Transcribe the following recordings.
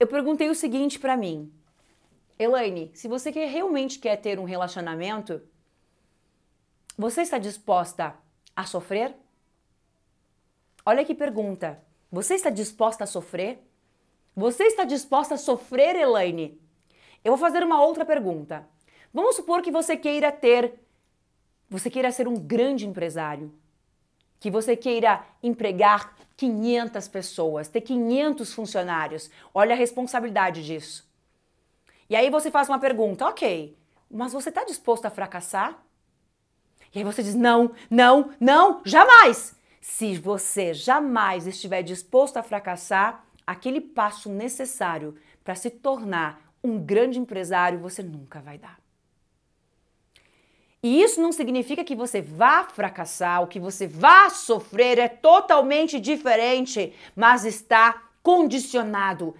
eu perguntei o seguinte para mim. Elaine, se você quer, realmente quer ter um relacionamento, você está disposta a sofrer? Olha que pergunta. Você está disposta a sofrer? Você está disposta a sofrer, Elaine? Eu vou fazer uma outra pergunta. Vamos supor que você queira ter, você queira ser um grande empresário, que você queira empregar 500 pessoas, ter 500 funcionários. Olha a responsabilidade disso. E aí você faz uma pergunta, ok, mas você está disposto a fracassar? E aí você diz: não, não, não, jamais! Se você jamais estiver disposto a fracassar, aquele passo necessário para se tornar um grande empresário você nunca vai dar. E isso não significa que você vá fracassar, o que você vá sofrer é totalmente diferente, mas está condicionado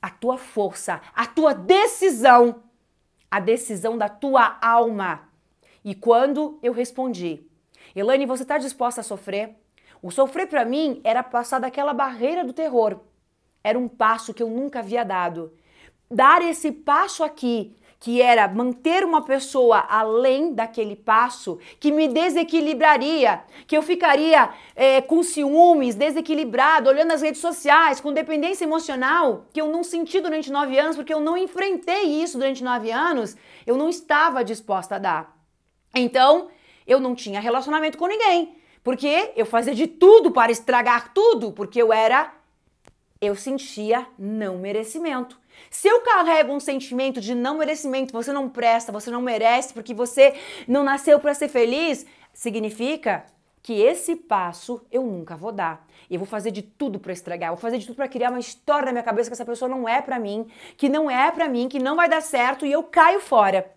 à tua força, à tua decisão, à decisão da tua alma. E quando eu respondi, Elaine, você está disposta a sofrer? O sofrer para mim era passar daquela barreira do terror. Era um passo que eu nunca havia dado. Dar esse passo aqui que era manter uma pessoa além daquele passo, que me desequilibraria, que eu ficaria é, com ciúmes, desequilibrado, olhando as redes sociais, com dependência emocional, que eu não senti durante nove anos, porque eu não enfrentei isso durante nove anos, eu não estava disposta a dar. Então, eu não tinha relacionamento com ninguém, porque eu fazia de tudo para estragar tudo, porque eu era eu sentia não merecimento. Se eu carrego um sentimento de não merecimento, você não presta, você não merece porque você não nasceu para ser feliz, significa que esse passo eu nunca vou dar. Eu vou fazer de tudo para estragar, vou fazer de tudo para criar uma história na minha cabeça que essa pessoa não é para mim, que não é para mim, que não vai dar certo e eu caio fora.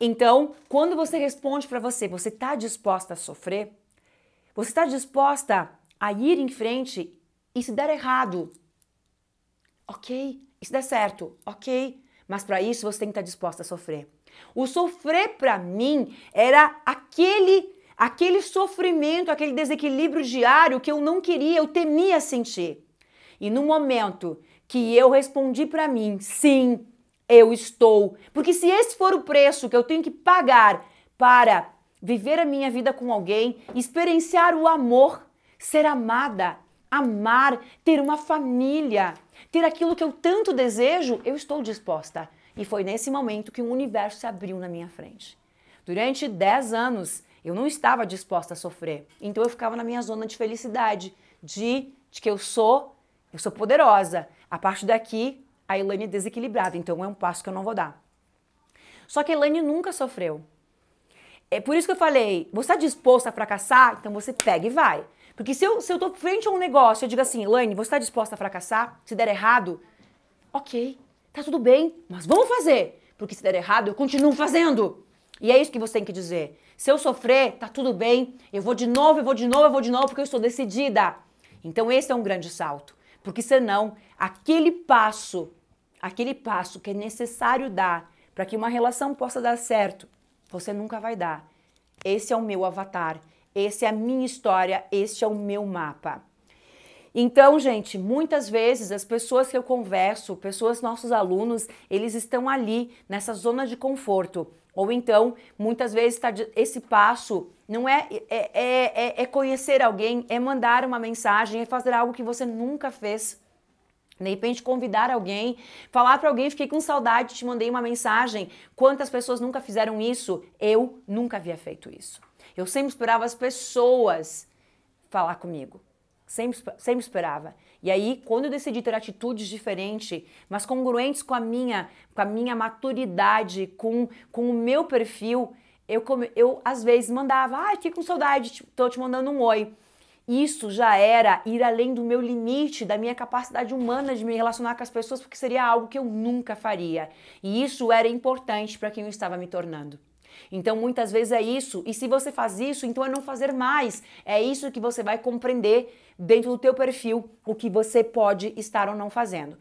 Então, quando você responde para você, você está disposta a sofrer? Você está disposta a ir em frente e se der errado, ok. E se der certo, ok. Mas para isso você tem que estar tá disposta a sofrer. O sofrer para mim era aquele aquele sofrimento, aquele desequilíbrio diário que eu não queria, eu temia sentir. E no momento que eu respondi para mim, sim, eu estou, porque se esse for o preço que eu tenho que pagar para viver a minha vida com alguém, experienciar o amor, ser amada, amar, ter uma família, ter aquilo que eu tanto desejo, eu estou disposta. E foi nesse momento que o universo se abriu na minha frente. Durante 10 anos, eu não estava disposta a sofrer. Então eu ficava na minha zona de felicidade, de, de que eu sou, eu sou poderosa. A partir daqui, a Elaine é desequilibrada, então é um passo que eu não vou dar. Só que a Elaine nunca sofreu. É por isso que eu falei, você está disposta a fracassar? Então você pega e vai. Porque se eu, se eu tô frente a um negócio, eu digo assim, Elaine, você está disposta a fracassar? Se der errado, ok, tá tudo bem, mas vamos fazer. Porque se der errado, eu continuo fazendo. E é isso que você tem que dizer. Se eu sofrer, tá tudo bem, eu vou de novo, eu vou de novo, eu vou de novo, porque eu estou decidida. Então esse é um grande salto. Porque senão, aquele passo, aquele passo que é necessário dar para que uma relação possa dar certo, você nunca vai dar. Esse é o meu avatar essa é a minha história, este é o meu mapa. Então, gente, muitas vezes as pessoas que eu converso, pessoas, nossos alunos, eles estão ali nessa zona de conforto. Ou então, muitas vezes, tá, esse passo não é é, é, é conhecer alguém, é mandar uma mensagem, é fazer algo que você nunca fez. De repente, convidar alguém, falar para alguém, fiquei com saudade, te mandei uma mensagem. Quantas pessoas nunca fizeram isso? Eu nunca havia feito isso. Eu sempre esperava as pessoas falar comigo. Sempre, sempre esperava. E aí, quando eu decidi ter atitudes diferentes, mas congruentes com a minha, com a minha maturidade, com, com o meu perfil, eu, eu às vezes mandava, ah, fiquei com saudade, estou te mandando um oi. Isso já era ir além do meu limite, da minha capacidade humana de me relacionar com as pessoas, porque seria algo que eu nunca faria. E isso era importante para quem eu estava me tornando. Então, muitas vezes é isso. E se você faz isso, então é não fazer mais. É isso que você vai compreender dentro do teu perfil o que você pode estar ou não fazendo.